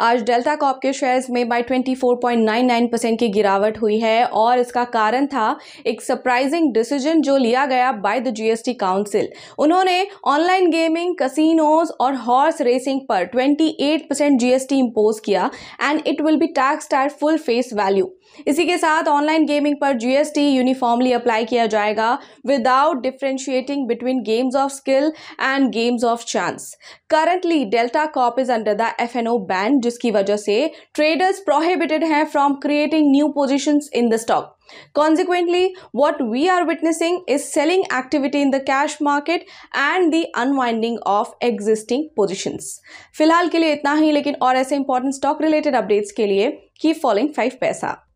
आज डेल्टा कॉप के शेयर्स में बाय 24.99 परसेंट की गिरावट हुई है और इसका कारण था एक सरप्राइजिंग डिसीजन जो लिया गया बाय द जीएसटी काउंसिल उन्होंने ऑनलाइन गेमिंग कसिनोज और हॉर्स रेसिंग पर 28 परसेंट जीएसटी इम्पोज किया and it will be tax at full face value इसी के साथ ऑनलाइन गेमिंग पर जीएसटी यूनिफॉर्मली अप्लाई किया जाएगा without differentiating between games of skill and games of chance currently Delta Corp is under the F N O band जिसकी वजह से traders prohibited हैं from creating new positions in the stock Consequently, what we are witnessing is selling activity in the cash market and the unwinding of existing positions. फिलहाल के लिए इतना ही लेकिन और ऐसे इंपॉर्टेंट स्टॉक रिलेटेड अपडेट्स के लिए की फॉलोइंग फाइव पैसा